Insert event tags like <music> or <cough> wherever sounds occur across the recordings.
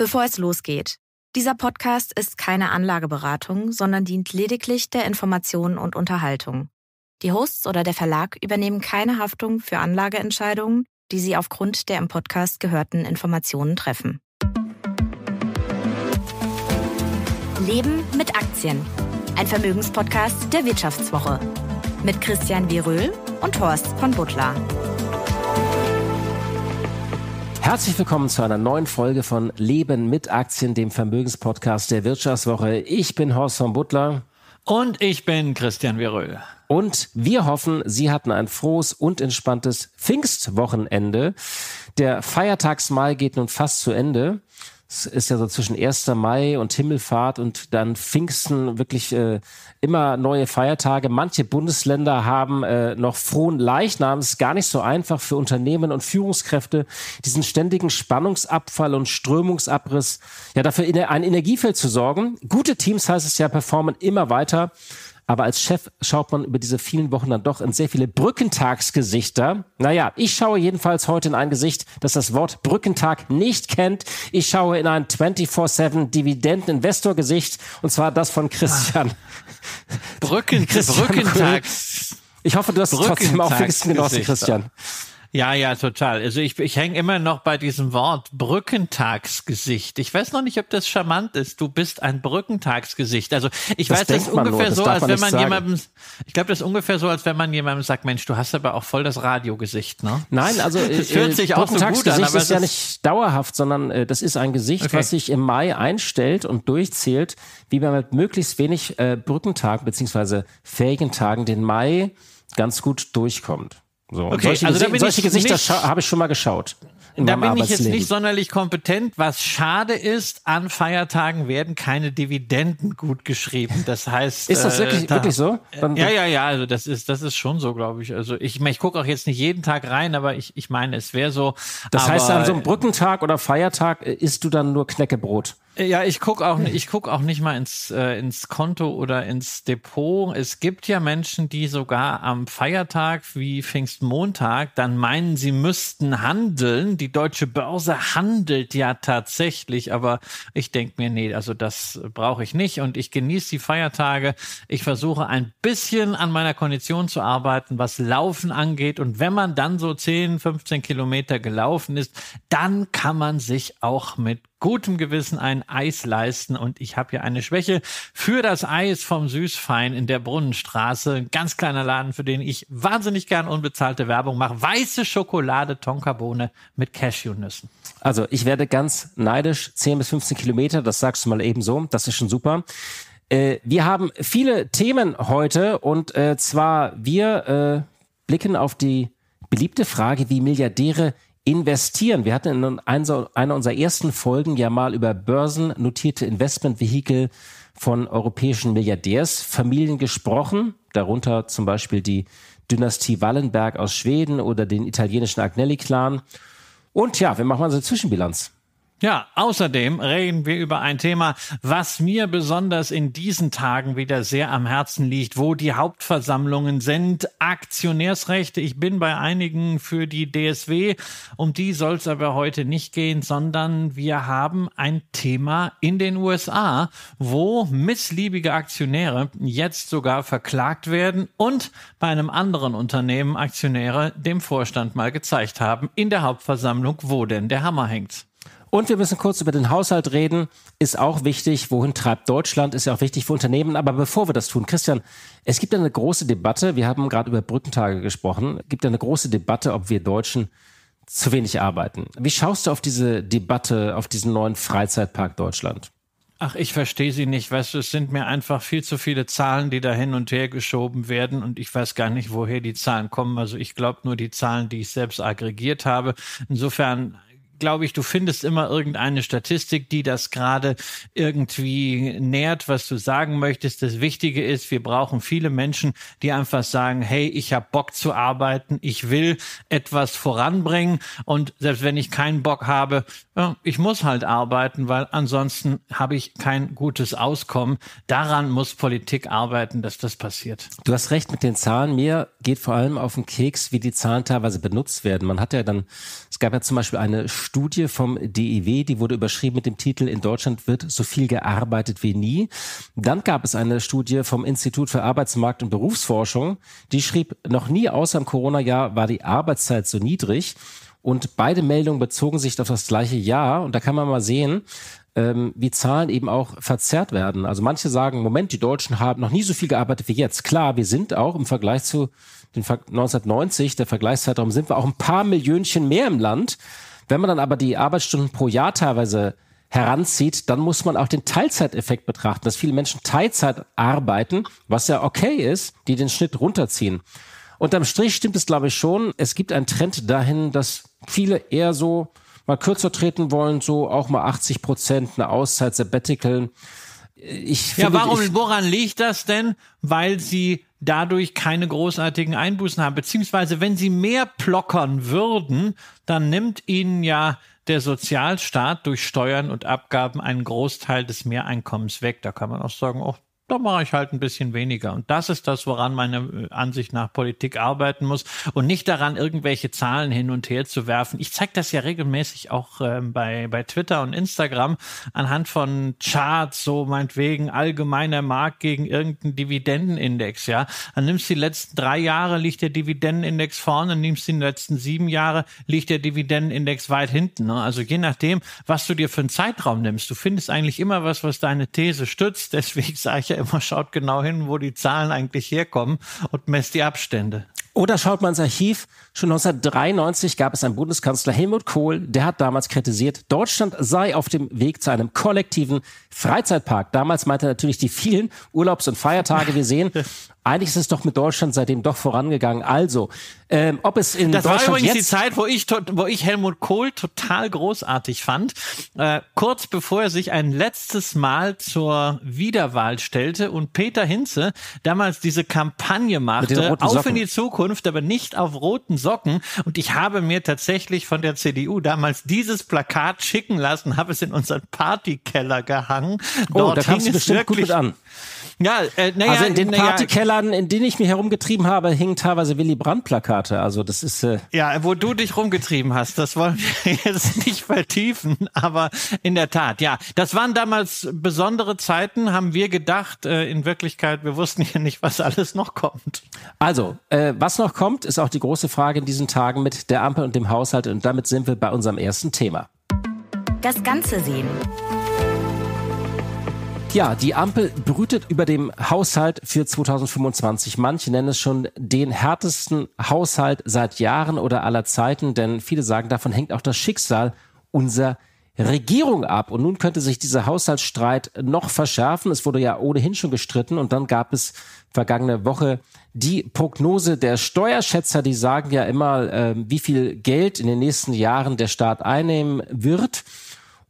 Bevor es losgeht, dieser Podcast ist keine Anlageberatung, sondern dient lediglich der Information und Unterhaltung. Die Hosts oder der Verlag übernehmen keine Haftung für Anlageentscheidungen, die sie aufgrund der im Podcast gehörten Informationen treffen. Leben mit Aktien. Ein Vermögenspodcast der Wirtschaftswoche. Mit Christian Wieröhl und Horst von Butler. Herzlich willkommen zu einer neuen Folge von Leben mit Aktien, dem Vermögenspodcast der Wirtschaftswoche. Ich bin Horst von Butler. Und ich bin Christian Veröhl. Und wir hoffen, Sie hatten ein frohes und entspanntes Pfingstwochenende. Der Feiertagsmahl geht nun fast zu Ende es ist ja so zwischen 1. Mai und Himmelfahrt und dann Pfingsten wirklich äh, immer neue Feiertage. Manche Bundesländer haben äh, noch frohen Leichnam. Es ist gar nicht so einfach für Unternehmen und Führungskräfte, diesen ständigen Spannungsabfall und Strömungsabriss, ja, dafür in ein Energiefeld zu sorgen. Gute Teams heißt es ja, performen immer weiter. Aber als Chef schaut man über diese vielen Wochen dann doch in sehr viele Brückentagsgesichter. Naja, ich schaue jedenfalls heute in ein Gesicht, das das Wort Brückentag nicht kennt. Ich schaue in ein 24-7 Dividenden-Investor-Gesicht und zwar das von Christian. Ah. Brücken, <laughs> Christian Brückentags. Ich hoffe, du hast es trotzdem auch fixen genossen, Christian. Ja, ja, total. Also ich, ich hänge immer noch bei diesem Wort Brückentagsgesicht. Ich weiß noch nicht, ob das charmant ist. Du bist ein Brückentagsgesicht. Also ich das weiß, das ist ungefähr nur, so, als wenn man sagen. jemandem, ich glaube, das ist ungefähr so, als wenn man jemandem sagt, Mensch, du hast aber auch voll das Radiogesicht, ne? Nein, <laughs> also das äh, hört äh, sich auch so gut an, aber ist ja nicht dauerhaft, sondern äh, das ist ein Gesicht, okay. was sich im Mai einstellt und durchzählt, wie man mit möglichst wenig äh, Brückentagen beziehungsweise fähigen Tagen den Mai ganz gut durchkommt. So, okay, solche, also solche Gesichter habe ich schon mal geschaut da bin ich jetzt nicht sonderlich kompetent. Was schade ist, an Feiertagen werden keine Dividenden gut geschrieben. Das heißt. ist das äh, wirklich, äh, da, wirklich so? Dann, ja, ja, ja. Also das ist, das ist schon so, glaube ich. Also ich, ich, gucke auch jetzt nicht jeden Tag rein, aber ich, ich meine, es wäre so. Das aber, heißt, an so einem Brückentag oder Feiertag äh, isst du dann nur Knäckebrot. Ja, ich guck auch, ich guck auch nicht mal ins, äh, ins Konto oder ins Depot. Es gibt ja Menschen, die sogar am Feiertag wie Pfingstmontag dann meinen, sie müssten handeln. Die die deutsche Börse handelt ja tatsächlich, aber ich denke mir, nee, also das brauche ich nicht und ich genieße die Feiertage. Ich versuche ein bisschen an meiner Kondition zu arbeiten, was Laufen angeht. Und wenn man dann so 10, 15 Kilometer gelaufen ist, dann kann man sich auch mit gutem Gewissen ein Eis leisten und ich habe hier eine Schwäche für das Eis vom Süßfein in der Brunnenstraße. Ein ganz kleiner Laden, für den ich wahnsinnig gern unbezahlte Werbung mache. Weiße Schokolade, Tonkabohne mit Cashewnüssen. Also ich werde ganz neidisch, 10 bis 15 Kilometer, das sagst du mal eben so, das ist schon super. Äh, wir haben viele Themen heute und äh, zwar wir äh, blicken auf die beliebte Frage, wie Milliardäre investieren. Wir hatten in einer unserer ersten Folgen ja mal über börsennotierte Investmentvehikel von europäischen Milliardärsfamilien gesprochen, darunter zum Beispiel die Dynastie Wallenberg aus Schweden oder den italienischen Agnelli-Clan. Und ja, wir machen mal so eine Zwischenbilanz. Ja, außerdem reden wir über ein Thema, was mir besonders in diesen Tagen wieder sehr am Herzen liegt, wo die Hauptversammlungen sind, Aktionärsrechte. Ich bin bei einigen für die DSW, um die soll es aber heute nicht gehen, sondern wir haben ein Thema in den USA, wo missliebige Aktionäre jetzt sogar verklagt werden und bei einem anderen Unternehmen Aktionäre dem Vorstand mal gezeigt haben in der Hauptversammlung, wo denn der Hammer hängt. Und wir müssen kurz über den Haushalt reden. Ist auch wichtig. Wohin treibt Deutschland? Ist ja auch wichtig für Unternehmen. Aber bevor wir das tun, Christian, es gibt eine große Debatte. Wir haben gerade über Brückentage gesprochen. Es gibt eine große Debatte, ob wir Deutschen zu wenig arbeiten. Wie schaust du auf diese Debatte, auf diesen neuen Freizeitpark Deutschland? Ach, ich verstehe sie nicht. Weißt du, es sind mir einfach viel zu viele Zahlen, die da hin und her geschoben werden und ich weiß gar nicht, woher die Zahlen kommen. Also ich glaube nur die Zahlen, die ich selbst aggregiert habe. Insofern glaube ich, du findest immer irgendeine Statistik, die das gerade irgendwie nährt, was du sagen möchtest. Das Wichtige ist, wir brauchen viele Menschen, die einfach sagen, hey, ich habe Bock zu arbeiten, ich will etwas voranbringen und selbst wenn ich keinen Bock habe, ja, ich muss halt arbeiten, weil ansonsten habe ich kein gutes Auskommen. Daran muss Politik arbeiten, dass das passiert. Du hast recht mit den Zahlen. Mir geht vor allem auf den Keks, wie die Zahlen teilweise benutzt werden. Man hat ja dann, es gab ja zum Beispiel eine Studie vom DEW, die wurde überschrieben mit dem Titel In Deutschland wird so viel gearbeitet wie nie. Dann gab es eine Studie vom Institut für Arbeitsmarkt und Berufsforschung, die schrieb, noch nie außer im Corona-Jahr war die Arbeitszeit so niedrig. Und beide Meldungen bezogen sich auf das gleiche Jahr. Und da kann man mal sehen, ähm, wie Zahlen eben auch verzerrt werden. Also manche sagen, Moment, die Deutschen haben noch nie so viel gearbeitet wie jetzt. Klar, wir sind auch im Vergleich zu den 1990, der Vergleichszeitraum, sind wir auch ein paar Millionchen mehr im Land. Wenn man dann aber die Arbeitsstunden pro Jahr teilweise heranzieht, dann muss man auch den Teilzeiteffekt betrachten, dass viele Menschen Teilzeit arbeiten, was ja okay ist, die den Schnitt runterziehen. Unterm Strich stimmt es, glaube ich, schon. Es gibt einen Trend dahin, dass viele eher so mal kürzer treten wollen, so auch mal 80 Prozent eine Auszeit, Sabbatical ich ja, warum, ich, woran liegt das denn? Weil sie dadurch keine großartigen Einbußen haben. Beziehungsweise, wenn sie mehr plockern würden, dann nimmt ihnen ja der Sozialstaat durch Steuern und Abgaben einen Großteil des Mehreinkommens weg. Da kann man auch sagen, oh, da mache ich halt ein bisschen weniger. Und das ist das, woran meine äh, Ansicht nach Politik arbeiten muss und nicht daran, irgendwelche Zahlen hin und her zu werfen. Ich zeige das ja regelmäßig auch ähm, bei, bei Twitter und Instagram anhand von Charts, so meinetwegen allgemeiner Markt gegen irgendeinen Dividendenindex, ja. Dann nimmst du die letzten drei Jahre, liegt der Dividendenindex vorne, nimmst die letzten sieben Jahre, liegt der Dividendenindex weit hinten. Ne? Also je nachdem, was du dir für einen Zeitraum nimmst, du findest eigentlich immer was, was deine These stützt. <laughs> Deswegen sage ich ja immer, schaut genau hin, wo die Zahlen eigentlich herkommen und messt die Abstände. Oder schaut man ins Archiv. Schon 1993 gab es einen Bundeskanzler Helmut Kohl, der hat damals kritisiert, Deutschland sei auf dem Weg zu einem kollektiven Freizeitpark. Damals meinte er natürlich die vielen Urlaubs- und Feiertage. Wir sehen, <laughs> Eigentlich ist es doch mit Deutschland seitdem doch vorangegangen. Also, ähm, ob es in das Deutschland war übrigens jetzt die Zeit, wo ich, wo ich Helmut Kohl total großartig fand. Äh, kurz bevor er sich ein letztes Mal zur Wiederwahl stellte und Peter Hinze damals diese Kampagne machte, auf in die Zukunft, aber nicht auf roten Socken. Und ich habe mir tatsächlich von der CDU damals dieses Plakat schicken lassen, habe es in unseren Partykeller gehangen. Oh, Dort da hing es bestimmt wirklich, gut an. Ja, äh, ja, also in den Partykellern, in denen ich mich herumgetrieben habe, hingen teilweise Willy Brandt-Plakate. Also das ist äh ja, wo du dich rumgetrieben hast. Das wollen wir <laughs> jetzt nicht vertiefen, aber in der Tat, ja, das waren damals besondere Zeiten, haben wir gedacht. Äh, in Wirklichkeit, wir wussten ja nicht, was alles noch kommt. Also äh, was noch kommt, ist auch die große Frage in diesen Tagen mit der Ampel und dem Haushalt. Und damit sind wir bei unserem ersten Thema. Das Ganze sehen. Ja, die Ampel brütet über dem Haushalt für 2025. Manche nennen es schon den härtesten Haushalt seit Jahren oder aller Zeiten, denn viele sagen, davon hängt auch das Schicksal unserer Regierung ab. Und nun könnte sich dieser Haushaltsstreit noch verschärfen. Es wurde ja ohnehin schon gestritten und dann gab es vergangene Woche die Prognose der Steuerschätzer, die sagen ja immer, äh, wie viel Geld in den nächsten Jahren der Staat einnehmen wird.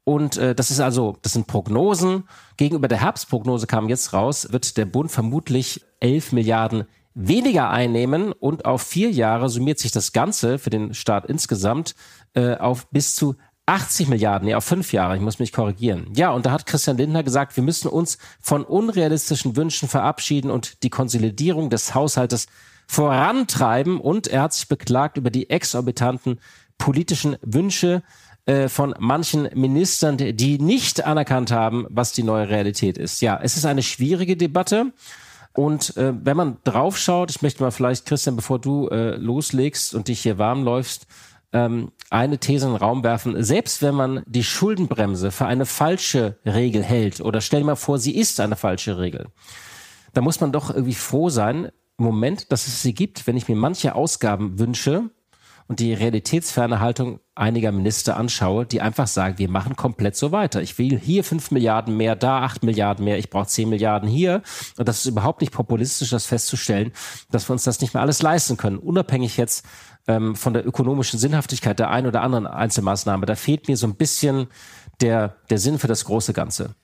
Und äh, das ist also, das sind Prognosen. Gegenüber der Herbstprognose kam jetzt raus, wird der Bund vermutlich 11 Milliarden weniger einnehmen und auf vier Jahre summiert sich das Ganze für den Staat insgesamt äh, auf bis zu 80 Milliarden, nee, auf fünf Jahre, ich muss mich korrigieren. Ja, und da hat Christian Lindner gesagt, wir müssen uns von unrealistischen Wünschen verabschieden und die Konsolidierung des Haushaltes vorantreiben. Und er hat sich beklagt über die exorbitanten politischen Wünsche, äh, von manchen Ministern, die nicht anerkannt haben, was die neue Realität ist. Ja, es ist eine schwierige Debatte. Und äh, wenn man draufschaut, ich möchte mal vielleicht, Christian, bevor du äh, loslegst und dich hier warm läufst, ähm, eine These in den Raum werfen. Selbst wenn man die Schuldenbremse für eine falsche Regel hält, oder stell dir mal vor, sie ist eine falsche Regel, da muss man doch irgendwie froh sein, Moment, dass es sie gibt. Wenn ich mir manche Ausgaben wünsche, und die realitätsferne Haltung einiger Minister anschaue, die einfach sagen, wir machen komplett so weiter. Ich will hier fünf Milliarden mehr, da acht Milliarden mehr, ich brauche zehn Milliarden hier. Und das ist überhaupt nicht populistisch, das festzustellen, dass wir uns das nicht mehr alles leisten können, unabhängig jetzt ähm, von der ökonomischen Sinnhaftigkeit der einen oder anderen Einzelmaßnahme. Da fehlt mir so ein bisschen der, der Sinn für das große Ganze.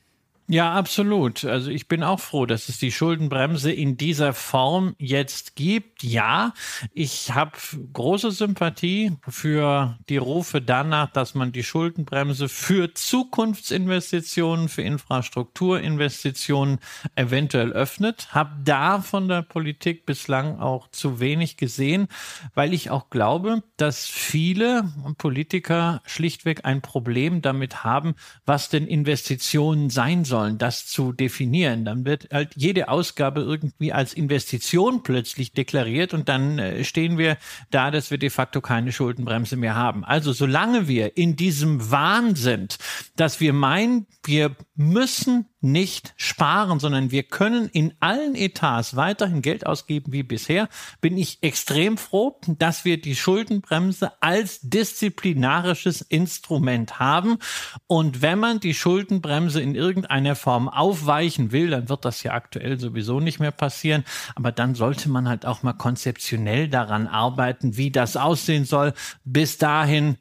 Ja, absolut. Also ich bin auch froh, dass es die Schuldenbremse in dieser Form jetzt gibt. Ja, ich habe große Sympathie für die Rufe danach, dass man die Schuldenbremse für Zukunftsinvestitionen, für Infrastrukturinvestitionen eventuell öffnet. Habe da von der Politik bislang auch zu wenig gesehen, weil ich auch glaube, dass viele Politiker schlichtweg ein Problem damit haben, was denn Investitionen sein sollen sollen, das zu definieren. Dann wird halt jede Ausgabe irgendwie als Investition plötzlich deklariert und dann äh, stehen wir da, dass wir de facto keine Schuldenbremse mehr haben. Also solange wir in diesem Wahn sind, dass wir meinen, wir müssen nicht sparen, sondern wir können in allen Etats weiterhin Geld ausgeben wie bisher. Bin ich extrem froh, dass wir die Schuldenbremse als disziplinarisches Instrument haben. Und wenn man die Schuldenbremse in irgendeiner Form aufweichen will, dann wird das ja aktuell sowieso nicht mehr passieren. Aber dann sollte man halt auch mal konzeptionell daran arbeiten, wie das aussehen soll. Bis dahin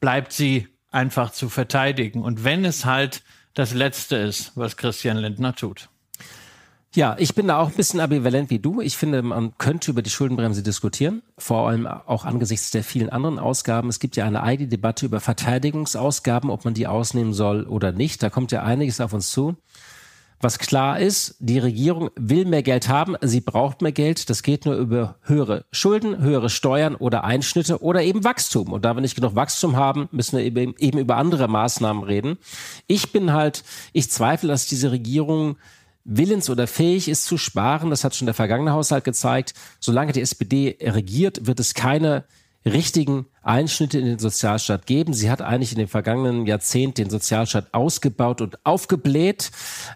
bleibt sie einfach zu verteidigen. Und wenn es halt das Letzte ist, was Christian Lindner tut. Ja, ich bin da auch ein bisschen ambivalent wie du. Ich finde, man könnte über die Schuldenbremse diskutieren, vor allem auch angesichts der vielen anderen Ausgaben. Es gibt ja eine eigene Debatte über Verteidigungsausgaben, ob man die ausnehmen soll oder nicht. Da kommt ja einiges auf uns zu. Was klar ist, die Regierung will mehr Geld haben, sie braucht mehr Geld. Das geht nur über höhere Schulden, höhere Steuern oder Einschnitte oder eben Wachstum. Und da wir nicht genug Wachstum haben, müssen wir eben, eben über andere Maßnahmen reden. Ich bin halt, ich zweifle, dass diese Regierung willens oder fähig ist zu sparen. Das hat schon der vergangene Haushalt gezeigt. Solange die SPD regiert, wird es keine richtigen Einschnitte in den Sozialstaat geben. Sie hat eigentlich in den vergangenen Jahrzehnten den Sozialstaat ausgebaut und aufgebläht.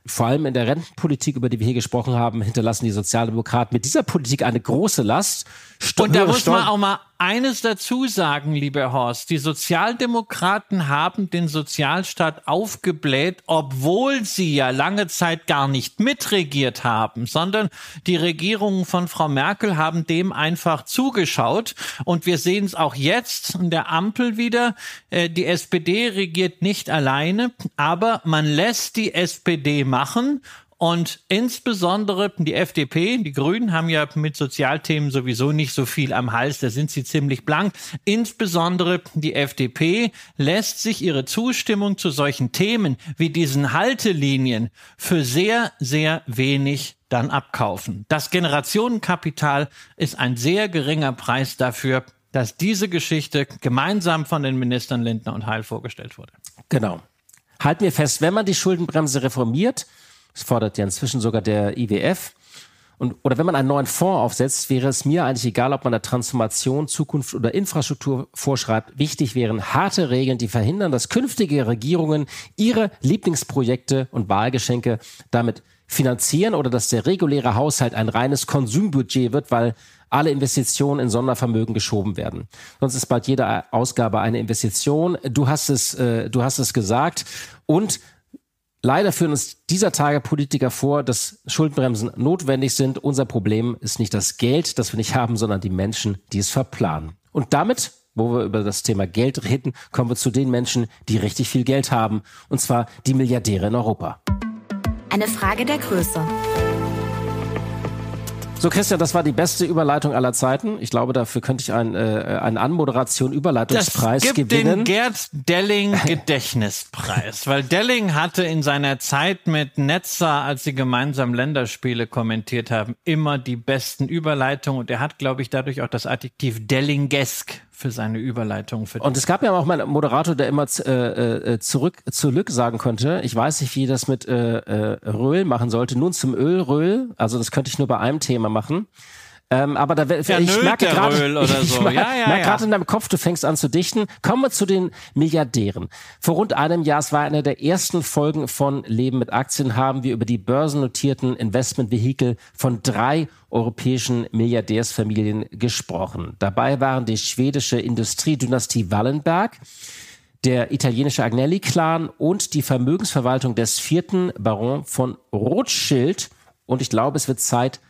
Vor allem in der Rentenpolitik, über die wir hier gesprochen haben, hinterlassen die Sozialdemokraten mit dieser Politik eine große Last. Sto und da muss man auch mal eines dazu sagen, lieber Horst. Die Sozialdemokraten haben den Sozialstaat aufgebläht, obwohl sie ja lange Zeit gar nicht mitregiert haben, sondern die Regierungen von Frau Merkel haben dem einfach zugeschaut. Und wir sehen es auch jetzt rechts an der Ampel wieder. Äh, die SPD regiert nicht alleine, aber man lässt die SPD machen und insbesondere die FDP, die Grünen haben ja mit Sozialthemen sowieso nicht so viel am Hals, da sind sie ziemlich blank. Insbesondere die FDP lässt sich ihre Zustimmung zu solchen Themen wie diesen Haltelinien für sehr, sehr wenig dann abkaufen. Das Generationenkapital ist ein sehr geringer Preis dafür, dass diese Geschichte gemeinsam von den Ministern Lindner und Heil vorgestellt wurde. Genau. Halten wir fest, wenn man die Schuldenbremse reformiert, das fordert ja inzwischen sogar der IWF, und, oder wenn man einen neuen Fonds aufsetzt, wäre es mir eigentlich egal, ob man der Transformation, Zukunft oder Infrastruktur vorschreibt. Wichtig wären harte Regeln, die verhindern, dass künftige Regierungen ihre Lieblingsprojekte und Wahlgeschenke damit finanzieren oder dass der reguläre Haushalt ein reines Konsumbudget wird, weil alle Investitionen in Sondervermögen geschoben werden. Sonst ist bald jede Ausgabe eine Investition. Du hast es, äh, du hast es gesagt. Und Leider führen uns dieser Tage Politiker vor, dass Schuldenbremsen notwendig sind. Unser Problem ist nicht das Geld, das wir nicht haben, sondern die Menschen, die es verplanen. Und damit, wo wir über das Thema Geld reden, kommen wir zu den Menschen, die richtig viel Geld haben, und zwar die Milliardäre in Europa. Eine Frage der Größe. So, Christian, das war die beste Überleitung aller Zeiten. Ich glaube, dafür könnte ich einen, äh, einen Anmoderation-Überleitungspreis gewinnen. Es den Gerd Delling <laughs> Gedächtnispreis, weil Delling hatte in seiner Zeit mit Netzer, als sie gemeinsam Länderspiele kommentiert haben, immer die besten Überleitungen und er hat, glaube ich, dadurch auch das Adjektiv Dellingesk für seine Überleitung. Für und es gab ja auch mal einen Moderator, der immer äh, äh, zurück, zurück sagen konnte. Ich weiß nicht, wie das mit äh, äh, Röhl machen sollte. Nun zum Ölröhl. Also das könnte ich nur bei einem Thema machen. Ähm, aber da wär, wär ich merke gerade, <laughs> ich so. merke ja, ja, merk ja. gerade in deinem Kopf, du fängst an zu dichten. Kommen wir zu den Milliardären. Vor rund einem Jahr, es war eine der ersten Folgen von Leben mit Aktien, haben wir über die börsennotierten Investmentvehikel von drei europäischen Milliardärsfamilien gesprochen. Dabei waren die schwedische Industriedynastie Wallenberg, der italienische Agnelli-Clan und die Vermögensverwaltung des vierten Baron von Rothschild. Und ich glaube, es wird Zeit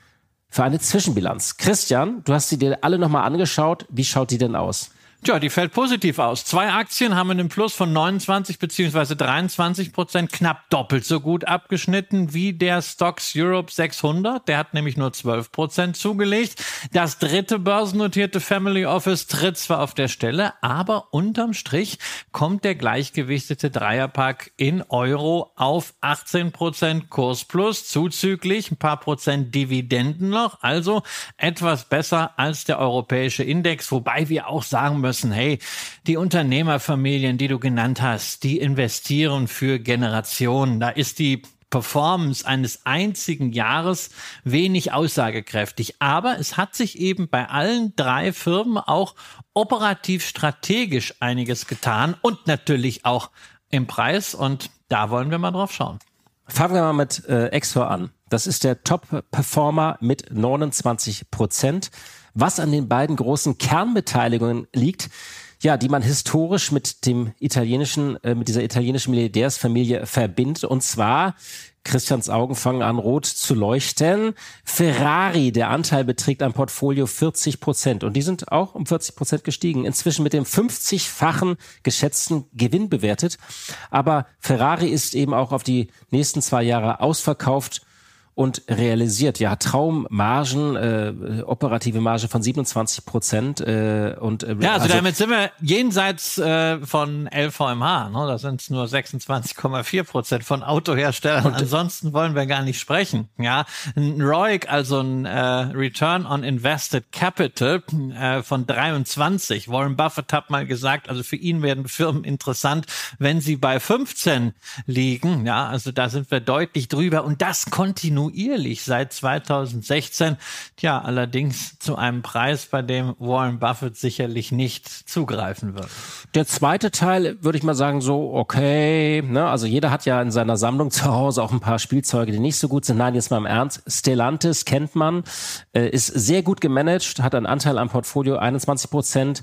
für eine Zwischenbilanz. Christian, du hast sie dir alle nochmal angeschaut. Wie schaut die denn aus? Tja, die fällt positiv aus. Zwei Aktien haben einen Plus von 29 beziehungsweise 23 Prozent, knapp doppelt so gut abgeschnitten wie der Stocks Europe 600. Der hat nämlich nur 12 Prozent zugelegt. Das dritte börsennotierte Family Office tritt zwar auf der Stelle, aber unterm Strich kommt der gleichgewichtete Dreierpack in Euro auf 18 Prozent Kurs plus, zuzüglich ein paar Prozent Dividenden noch, also etwas besser als der europäische Index, wobei wir auch sagen müssen, müssen, hey, die Unternehmerfamilien, die du genannt hast, die investieren für Generationen. Da ist die Performance eines einzigen Jahres wenig aussagekräftig. Aber es hat sich eben bei allen drei Firmen auch operativ strategisch einiges getan und natürlich auch im Preis. Und da wollen wir mal drauf schauen. Fangen wir mal mit äh, Exor an. Das ist der Top-Performer mit 29 Prozent was an den beiden großen Kernbeteiligungen liegt, ja, die man historisch mit dem italienischen, äh, mit dieser italienischen Militärsfamilie verbindet. Und zwar Christians Augen fangen an, rot zu leuchten. Ferrari, der Anteil beträgt am Portfolio 40 Prozent. Und die sind auch um 40 Prozent gestiegen. Inzwischen mit dem 50-fachen geschätzten Gewinn bewertet. Aber Ferrari ist eben auch auf die nächsten zwei Jahre ausverkauft und realisiert. Ja, Traummargen, äh, operative Marge von 27 Prozent. Äh, und, äh, ja, also, also, damit sind wir jenseits äh, von LVMH. Ne? Da sind nur 26,4 Prozent von Autoherstellern. Und Ansonsten wollen wir gar nicht sprechen. Ja, ein ROIC, also ein äh, Return on Invested Capital äh, von 23. Warren Buffett hat mal gesagt, also für ihn werden Firmen interessant, wenn sie bei 15 liegen. Ja, also da sind wir deutlich drüber und das kontinuierlich kontinuierlich seit 2016. Tja, allerdings zu einem Preis, bei dem Warren Buffett sicherlich nicht zugreifen wird. Der zweite Teil würde ich mal sagen, so, okay, ne? also jeder hat ja in seiner Sammlung zu Hause auch ein paar Spielzeuge, die nicht so gut sind. Nein, jetzt mal im Ernst. Stellantis kennt man, äh, ist sehr gut gemanagt, hat einen Anteil am Portfolio 21 Prozent.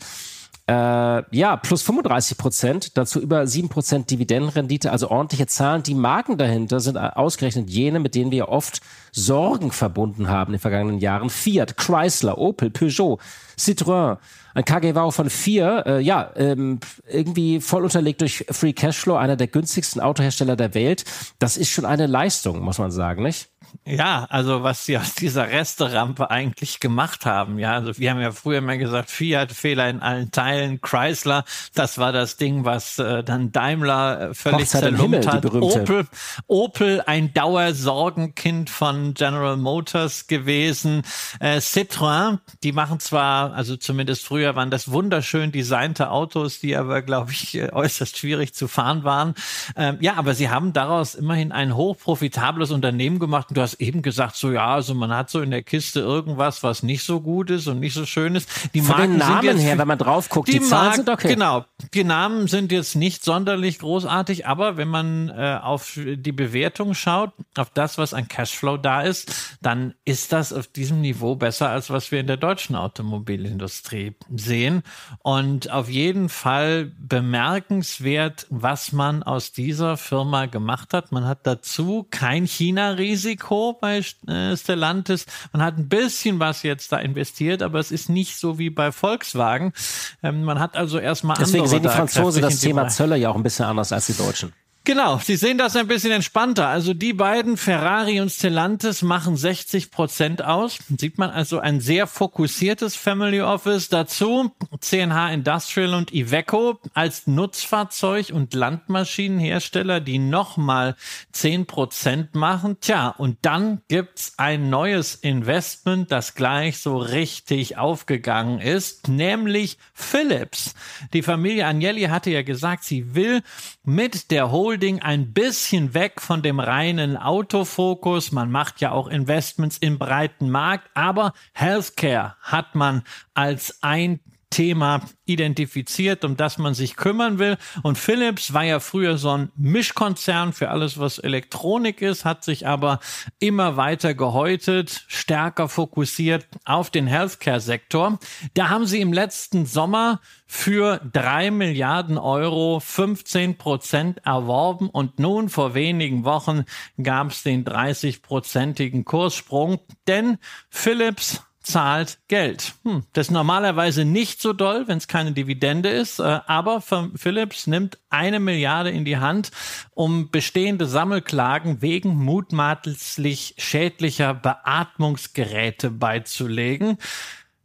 Äh, ja, plus 35 Prozent, dazu über 7 Prozent Dividendenrendite, also ordentliche Zahlen. Die Marken dahinter sind äh, ausgerechnet jene, mit denen wir oft Sorgen verbunden haben in den vergangenen Jahren. Fiat, Chrysler, Opel, Peugeot, Citroën, ein KGV von vier, äh, ja, ähm, irgendwie voll unterlegt durch Free Cashflow, einer der günstigsten Autohersteller der Welt. Das ist schon eine Leistung, muss man sagen, nicht? Ja, also was sie aus dieser Resterampe eigentlich gemacht haben. Ja, also wir haben ja früher mal gesagt, Fiat Fehler in allen Teilen, Chrysler, das war das Ding, was äh, dann Daimler äh, völlig Hochzeit zerlumpt Himmel, hat. Opel, Opel ein Dauersorgenkind von General Motors gewesen. Äh, Citroën, die machen zwar, also zumindest früher waren das wunderschön designte Autos, die aber glaube ich äh, äußerst schwierig zu fahren waren. Ähm, ja, aber sie haben daraus immerhin ein hochprofitables Unternehmen gemacht du hast eben gesagt, so ja, also man hat so in der Kiste irgendwas, was nicht so gut ist und nicht so schön ist. Die Von Marken den Namen jetzt, her, wenn man drauf guckt, die, die Zahlen sind okay. Genau, die Namen sind jetzt nicht sonderlich großartig, aber wenn man äh, auf die Bewertung schaut, auf das, was an Cashflow da ist, dann ist das auf diesem Niveau besser, als was wir in der deutschen Automobilindustrie sehen. Und auf jeden Fall bemerkenswert, was man aus dieser Firma gemacht hat. Man hat dazu kein China-Risiko. Co. bei äh, Stellantis. Man hat ein bisschen was jetzt da investiert, aber es ist nicht so wie bei Volkswagen. Ähm, man hat also erstmal Deswegen sehen die Franzosen das Thema Zölle ja auch ein bisschen anders als die Deutschen. Genau, Sie sehen das ein bisschen entspannter. Also die beiden, Ferrari und Stellantis, machen 60 Prozent aus. Sieht man also ein sehr fokussiertes Family Office. Dazu CNH Industrial und Iveco als Nutzfahrzeug- und Landmaschinenhersteller, die nochmal 10 Prozent machen. Tja, und dann gibt's ein neues Investment, das gleich so richtig aufgegangen ist, nämlich Philips. Die Familie Agnelli hatte ja gesagt, sie will mit der Holding Holding ein bisschen weg von dem reinen Autofokus. Man macht ja auch Investments im breiten Markt, aber Healthcare hat man als ein Thema identifiziert, um das man sich kümmern will. Und Philips war ja früher so ein Mischkonzern für alles, was Elektronik ist, hat sich aber immer weiter gehäutet, stärker fokussiert auf den Healthcare-Sektor. Da haben sie im letzten Sommer für drei Milliarden Euro 15 Prozent erworben und nun vor wenigen Wochen gab es den 30-prozentigen Kurssprung, denn Philips zahlt Geld. Hm, das ist normalerweise nicht so doll, wenn es keine Dividende ist, äh, aber Philips nimmt eine Milliarde in die Hand, um bestehende Sammelklagen wegen mutmaßlich schädlicher Beatmungsgeräte beizulegen.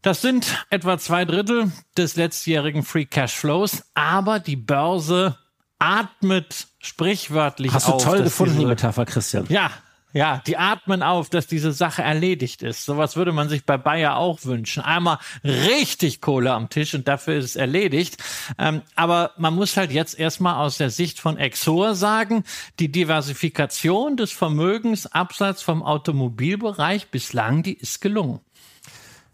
Das sind etwa zwei Drittel des letztjährigen Free Cash Flows, aber die Börse atmet sprichwörtlich Hast auf. Hast du toll gefunden, die Metapher, Christian. Ja, ja, die atmen auf, dass diese Sache erledigt ist. Sowas würde man sich bei Bayer auch wünschen. Einmal richtig Kohle am Tisch und dafür ist es erledigt. Ähm, aber man muss halt jetzt erstmal aus der Sicht von Exor sagen, die Diversifikation des Vermögens abseits vom Automobilbereich bislang, die ist gelungen.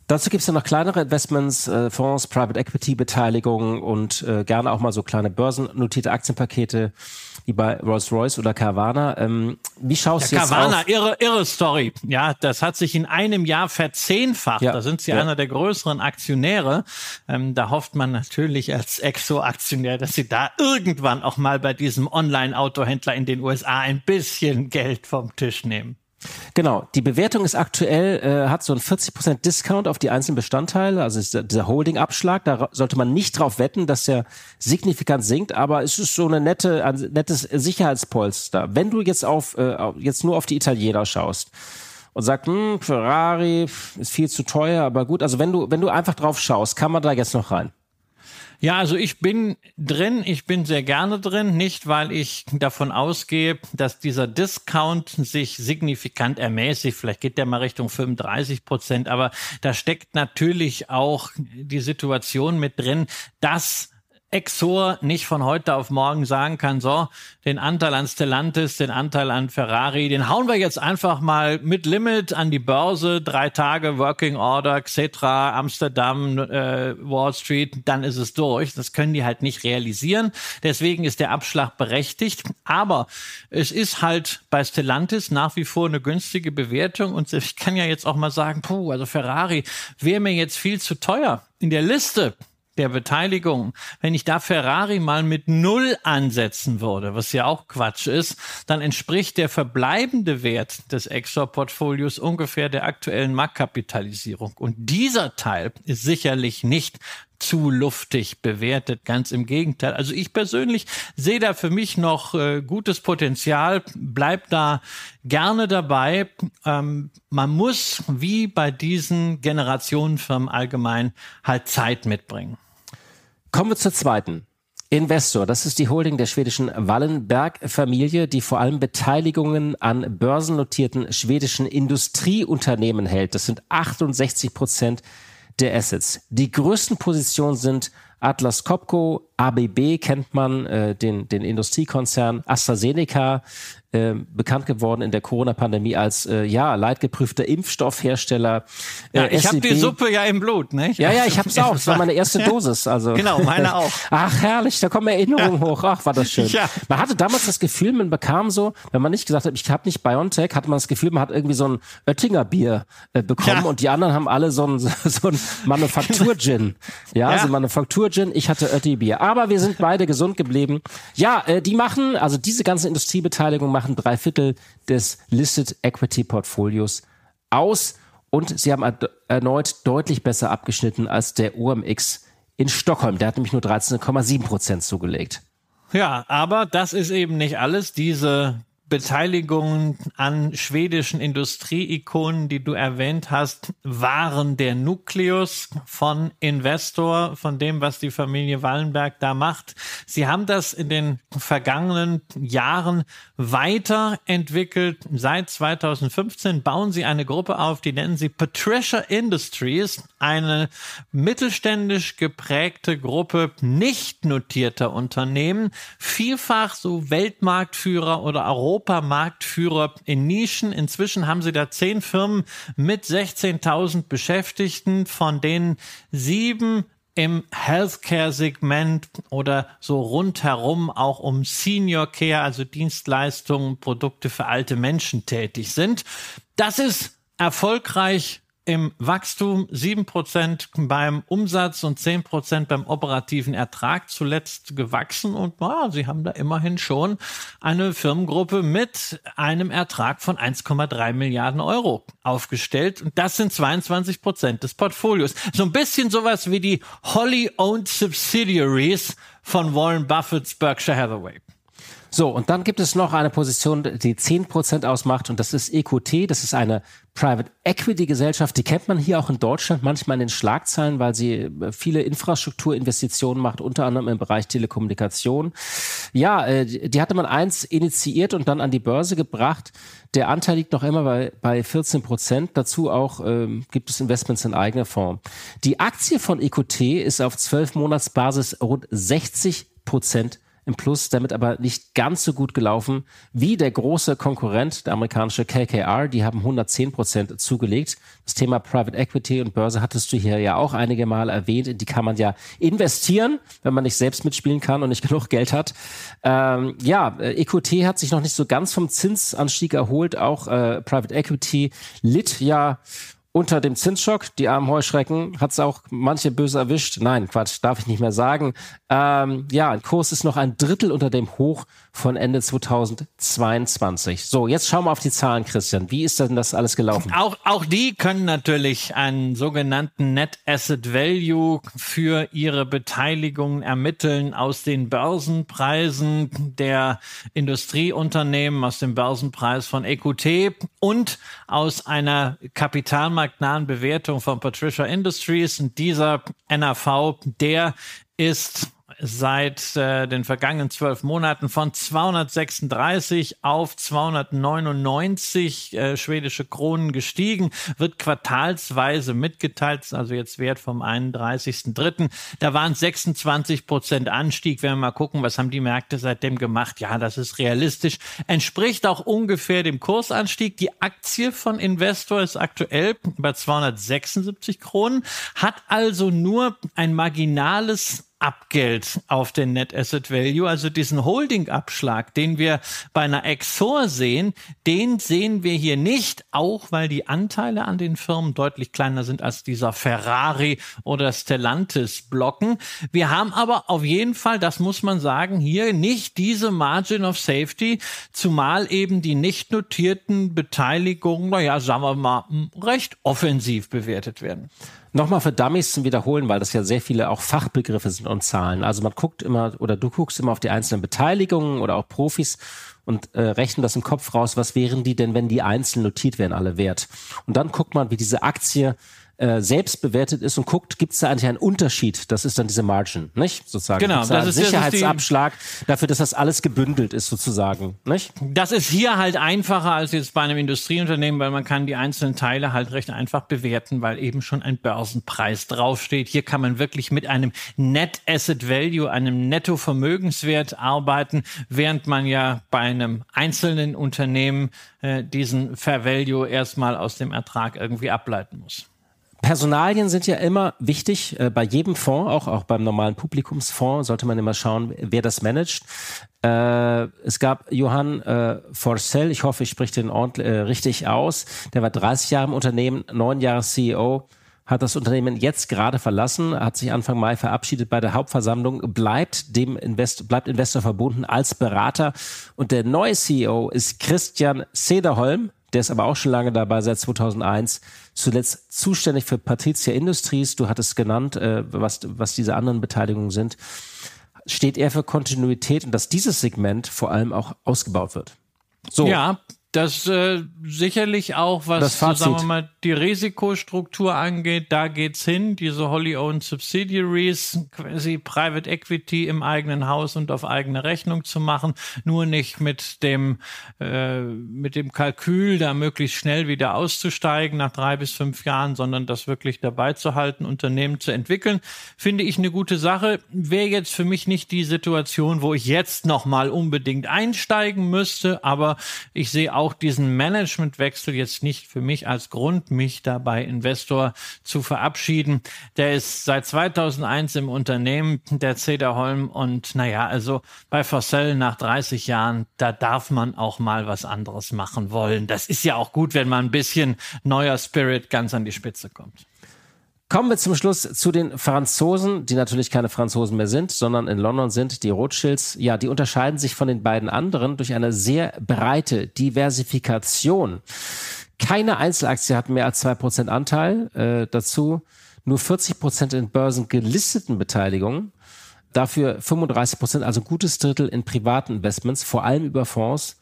Dazu gibt es ja noch kleinere Investments, äh, Fonds, Private Equity Beteiligungen und äh, gerne auch mal so kleine börsennotierte Aktienpakete wie bei Rolls-Royce oder Carvana. Ähm, wie schaust du ja, jetzt Carvana, auf? irre, irre Story. Ja, das hat sich in einem Jahr verzehnfacht. Ja. Da sind sie ja. einer der größeren Aktionäre. Ähm, da hofft man natürlich als Exo-Aktionär, dass sie da irgendwann auch mal bei diesem Online-Autohändler in den USA ein bisschen Geld vom Tisch nehmen. Genau, die Bewertung ist aktuell, äh, hat so einen 40% Discount auf die einzelnen Bestandteile, also dieser, dieser Holding-Abschlag, da sollte man nicht drauf wetten, dass der signifikant sinkt, aber es ist so eine nette, ein nettes Sicherheitspolster. Wenn du jetzt auf, äh, jetzt nur auf die Italiener schaust und sagst, hm, Ferrari ist viel zu teuer, aber gut, also wenn du, wenn du einfach drauf schaust, kann man da jetzt noch rein? Ja, also ich bin drin, ich bin sehr gerne drin, nicht weil ich davon ausgehe, dass dieser Discount sich signifikant ermäßigt. Vielleicht geht der mal Richtung 35 Prozent, aber da steckt natürlich auch die Situation mit drin, dass Exor nicht von heute auf morgen sagen kann, so, den Anteil an Stellantis, den Anteil an Ferrari, den hauen wir jetzt einfach mal mit Limit an die Börse, drei Tage Working Order, Xetra, Amsterdam, äh, Wall Street, dann ist es durch. Das können die halt nicht realisieren. Deswegen ist der Abschlag berechtigt. Aber es ist halt bei Stellantis nach wie vor eine günstige Bewertung und ich kann ja jetzt auch mal sagen, puh, also Ferrari wäre mir jetzt viel zu teuer. In der Liste der Beteiligung, wenn ich da Ferrari mal mit Null ansetzen würde, was ja auch Quatsch ist, dann entspricht der verbleibende Wert des exor portfolios ungefähr der aktuellen Marktkapitalisierung. Und dieser Teil ist sicherlich nicht zu luftig bewertet. Ganz im Gegenteil. Also ich persönlich sehe da für mich noch äh, gutes Potenzial, bleib da gerne dabei. Ähm, man muss, wie bei diesen Generationenfirmen allgemein, halt Zeit mitbringen. Kommen wir zur zweiten. Investor, das ist die Holding der schwedischen Wallenberg-Familie, die vor allem Beteiligungen an börsennotierten schwedischen Industrieunternehmen hält. Das sind 68 Prozent der Assets. Die größten Positionen sind Atlas Copco, ABB kennt man, äh, den, den Industriekonzern, AstraZeneca, äh, bekannt geworden in der Corona-Pandemie als äh, ja leidgeprüfter Impfstoffhersteller. Äh, ja, ich habe die Suppe ja im Blut, ne? Ja, ja, ich habe es <laughs> auch. Das war meine erste Dosis. Also genau, meine <laughs> auch. Ach herrlich, da kommen Erinnerungen ja. hoch. Ach, war das schön. Ja. Man hatte damals das Gefühl, man bekam so, wenn man nicht gesagt hat, ich habe nicht BioNTech, hatte man das Gefühl, man hat irgendwie so ein Oettinger Bier äh, bekommen und die anderen haben alle so ein <laughs> so ein Manufaktur Gin. Ja, ja. so Manufaktur gin ich hatte Ötti-Bier. Aber wir sind beide gesund geblieben. Ja, äh, die machen, also diese ganze Industriebeteiligung machen drei Viertel des Listed Equity Portfolios aus. Und sie haben erneut deutlich besser abgeschnitten als der OMX in Stockholm. Der hat nämlich nur 13,7 Prozent zugelegt. Ja, aber das ist eben nicht alles. Diese Beteiligungen an schwedischen Industrieikonen, die du erwähnt hast, waren der Nukleus von Investor, von dem, was die Familie Wallenberg da macht. Sie haben das in den vergangenen Jahren weiterentwickelt. Seit 2015 bauen sie eine Gruppe auf, die nennen sie Patricia Industries, eine mittelständisch geprägte Gruppe nicht notierter Unternehmen, vielfach so Weltmarktführer oder Europa Europamarktführer in Nischen. Inzwischen haben sie da zehn Firmen mit 16.000 Beschäftigten, von denen sieben im Healthcare-Segment oder so rundherum auch um Senior Care, also Dienstleistungen, Produkte für alte Menschen tätig sind. Das ist erfolgreich im Wachstum, 7% beim Umsatz und 10% beim operativen Ertrag zuletzt gewachsen. Und ja, sie haben da immerhin schon eine Firmengruppe mit einem Ertrag von 1,3 Milliarden Euro aufgestellt. Und das sind 22% des Portfolios. So ein bisschen sowas wie die Holly-Owned Subsidiaries von Warren Buffett's Berkshire Hathaway. So, und dann gibt es noch eine Position, die 10% ausmacht, und das ist EQT. Das ist eine Private Equity Gesellschaft. Die kennt man hier auch in Deutschland manchmal in den Schlagzeilen, weil sie äh, viele Infrastrukturinvestitionen macht, unter anderem im Bereich Telekommunikation. Ja, äh, die hatte man eins initiiert und dann an die Börse gebracht. Der Anteil liegt noch immer bei, bei 14 Prozent. Dazu auch ähm, gibt es Investments in eigener Form. Die Aktie von EQT ist auf 12 Monatsbasis rund 60 Prozent im Plus, damit aber nicht ganz so gut gelaufen wie der große Konkurrent, der amerikanische KKR. Die haben 110 Prozent zugelegt. Das Thema Private Equity und Börse hattest du hier ja auch einige Mal erwähnt. In die kann man ja investieren, wenn man nicht selbst mitspielen kann und nicht <laughs> genug Geld hat. Ähm, ja, äh, EQT hat sich noch nicht so ganz vom Zinsanstieg erholt. Auch äh, Private Equity litt ja unter dem Zinsschock, die armen Heuschrecken, hat es auch manche böse erwischt. Nein, Quatsch, darf ich nicht mehr sagen. Ähm, ja, ein Kurs ist noch ein Drittel unter dem Hoch von Ende 2022. So, jetzt schauen wir auf die Zahlen, Christian. Wie ist denn das alles gelaufen? Auch, auch die können natürlich einen sogenannten Net Asset Value für ihre Beteiligung ermitteln aus den Börsenpreisen der Industrieunternehmen, aus dem Börsenpreis von EQT und aus einer kapitalmarktnahen Bewertung von Patricia Industries. Und dieser NAV, der ist seit äh, den vergangenen zwölf Monaten von 236 auf 299 äh, schwedische Kronen gestiegen, wird quartalsweise mitgeteilt, also jetzt Wert vom 31.3. Da waren 26 Prozent Anstieg. Wenn wir mal gucken, was haben die Märkte seitdem gemacht? Ja, das ist realistisch. Entspricht auch ungefähr dem Kursanstieg. Die Aktie von Investor ist aktuell bei 276 Kronen, hat also nur ein marginales Abgeld auf den Net Asset Value, also diesen Holding-Abschlag, den wir bei einer Exor sehen, den sehen wir hier nicht, auch weil die Anteile an den Firmen deutlich kleiner sind als dieser Ferrari oder Stellantis Blocken. Wir haben aber auf jeden Fall, das muss man sagen, hier nicht diese Margin of Safety, zumal eben die nicht notierten Beteiligungen, naja, sagen wir mal, recht offensiv bewertet werden nochmal für Dummies zum Wiederholen, weil das ja sehr viele auch Fachbegriffe sind und Zahlen. Also man guckt immer oder du guckst immer auf die einzelnen Beteiligungen oder auch Profis und äh, rechnen das im Kopf raus, was wären die denn, wenn die einzeln notiert wären, alle wert. Und dann guckt man, wie diese Aktie äh, selbst bewertet ist und guckt, gibt es da eigentlich einen Unterschied? Das ist dann diese Margin, nicht? Sozusagen. Genau, da das ist Sicherheitsabschlag das ist dafür, dass das alles gebündelt ist, sozusagen. Nicht? Das ist hier halt einfacher als jetzt bei einem Industrieunternehmen, weil man kann die einzelnen Teile halt recht einfach bewerten, weil eben schon ein Börsenpreis draufsteht. Hier kann man wirklich mit einem Net Asset Value, einem Nettovermögenswert arbeiten, während man ja bei einem einzelnen Unternehmen äh, diesen Fair Value erstmal aus dem Ertrag irgendwie ableiten muss. Personalien sind ja immer wichtig äh, bei jedem Fonds, auch, auch beim normalen Publikumsfonds sollte man immer schauen, wer das managt. Äh, es gab Johann äh, Forcell, ich hoffe, ich spreche den ordentlich, äh, richtig aus. Der war 30 Jahre im Unternehmen, neun Jahre CEO, hat das Unternehmen jetzt gerade verlassen, hat sich Anfang Mai verabschiedet bei der Hauptversammlung, bleibt dem Invest, bleibt Investor verbunden als Berater. Und der neue CEO ist Christian Sederholm der ist aber auch schon lange dabei, seit 2001, zuletzt zuständig für Patricia Industries, du hattest genannt, äh, was, was diese anderen Beteiligungen sind, steht er für Kontinuität und dass dieses Segment vor allem auch ausgebaut wird. So. Ja, das äh, sicherlich auch, was sagen wir mal, die Risikostruktur angeht, da geht's hin. Diese wholly owned subsidiaries, quasi Private Equity im eigenen Haus und auf eigene Rechnung zu machen, nur nicht mit dem äh, mit dem Kalkül, da möglichst schnell wieder auszusteigen nach drei bis fünf Jahren, sondern das wirklich dabei zu halten, Unternehmen zu entwickeln, finde ich eine gute Sache. Wäre jetzt für mich nicht die Situation, wo ich jetzt nochmal unbedingt einsteigen müsste, aber ich sehe auch diesen Managementwechsel jetzt nicht für mich als Grund, mich dabei Investor zu verabschieden. Der ist seit 2001 im Unternehmen der Cederholm und naja, also bei Forcell nach 30 Jahren, da darf man auch mal was anderes machen wollen. Das ist ja auch gut, wenn mal ein bisschen neuer Spirit ganz an die Spitze kommt. Kommen wir zum Schluss zu den Franzosen, die natürlich keine Franzosen mehr sind, sondern in London sind die Rothschilds. Ja, die unterscheiden sich von den beiden anderen durch eine sehr breite Diversifikation. Keine Einzelaktie hat mehr als zwei Prozent Anteil. Äh, dazu nur 40% Prozent in Börsen gelisteten Beteiligungen. Dafür 35 Prozent, also ein gutes Drittel in privaten Investments, vor allem über Fonds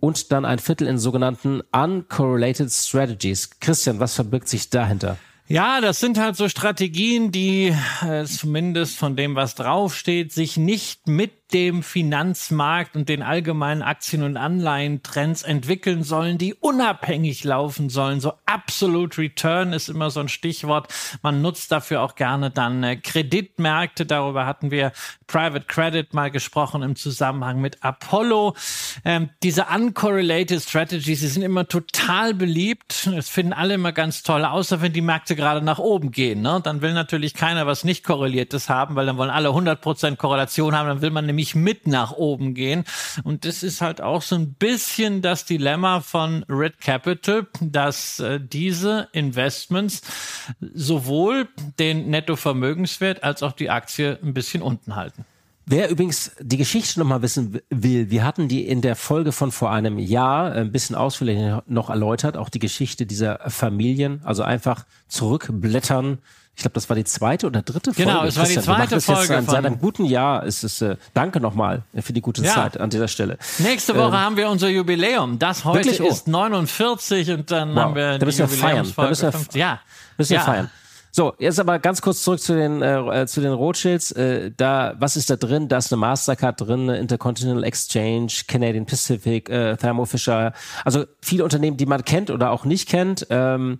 und dann ein Viertel in sogenannten uncorrelated strategies. Christian, was verbirgt sich dahinter? Ja, das sind halt so Strategien, die äh, zumindest von dem, was draufsteht, sich nicht mit dem Finanzmarkt und den allgemeinen Aktien- und Anleihentrends entwickeln sollen, die unabhängig laufen sollen. So Absolute Return ist immer so ein Stichwort. Man nutzt dafür auch gerne dann äh, Kreditmärkte. Darüber hatten wir Private Credit mal gesprochen im Zusammenhang mit Apollo. Ähm, diese uncorrelated Strategies, die sind immer total beliebt. Das finden alle immer ganz toll, außer wenn die Märkte gerade nach oben gehen. Ne? Dann will natürlich keiner was nicht korreliertes haben, weil dann wollen alle 100% Korrelation haben. Dann will man nämlich nicht mit nach oben gehen. Und das ist halt auch so ein bisschen das Dilemma von Red Capital, dass äh, diese Investments sowohl den Nettovermögenswert als auch die Aktie ein bisschen unten halten. Wer übrigens die Geschichte nochmal wissen will, wir hatten die in der Folge von vor einem Jahr äh, ein bisschen ausführlicher noch erläutert, auch die Geschichte dieser Familien, also einfach zurückblättern ich glaube, das war die zweite oder dritte genau, Folge. Genau, es war die zweite Folge. Jetzt, seit einem guten Jahr ist es. Äh, danke nochmal für die gute ja. Zeit an dieser Stelle. Nächste Woche ähm, haben wir unser Jubiläum. Das heute wirklich? Oh. ist 49 und dann wow. haben wir da die müssen wir feiern. Da müssen wir, ja. müssen wir ja. feiern. So, jetzt aber ganz kurz zurück zu den, äh, äh, zu den Rothschilds. Äh, da, was ist da drin? Da ist eine Mastercard drin, eine Intercontinental Exchange, Canadian Pacific, äh, Thermo Fisher. Also viele Unternehmen, die man kennt oder auch nicht kennt. Ähm,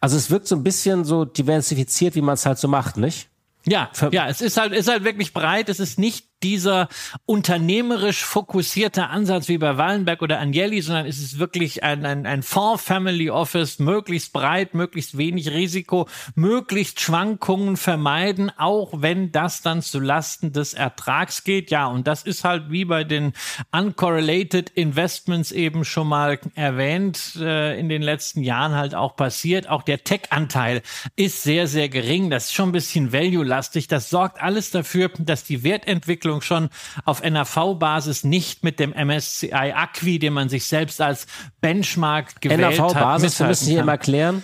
also es wirkt so ein bisschen so diversifiziert, wie man es halt so macht, nicht? Ja, ja, es ist halt, ist halt wirklich breit. Es ist nicht dieser unternehmerisch fokussierte Ansatz wie bei Wallenberg oder Agnelli, sondern es ist wirklich ein, ein, ein Fonds Family Office, möglichst breit, möglichst wenig Risiko, möglichst Schwankungen vermeiden, auch wenn das dann zu Lasten des Ertrags geht. Ja, und das ist halt wie bei den uncorrelated Investments eben schon mal erwähnt, äh, in den letzten Jahren halt auch passiert. Auch der Tech-Anteil ist sehr, sehr gering. Das ist schon ein bisschen value-lastig. Das sorgt alles dafür, dass die Wertentwicklung Ausbildung schon auf NAV-Basis nicht mit dem MSCI Acqui, den man sich selbst als Benchmark gewählt NAV -Basis, hat. NAV-Basis, wir müssen hier immer klären.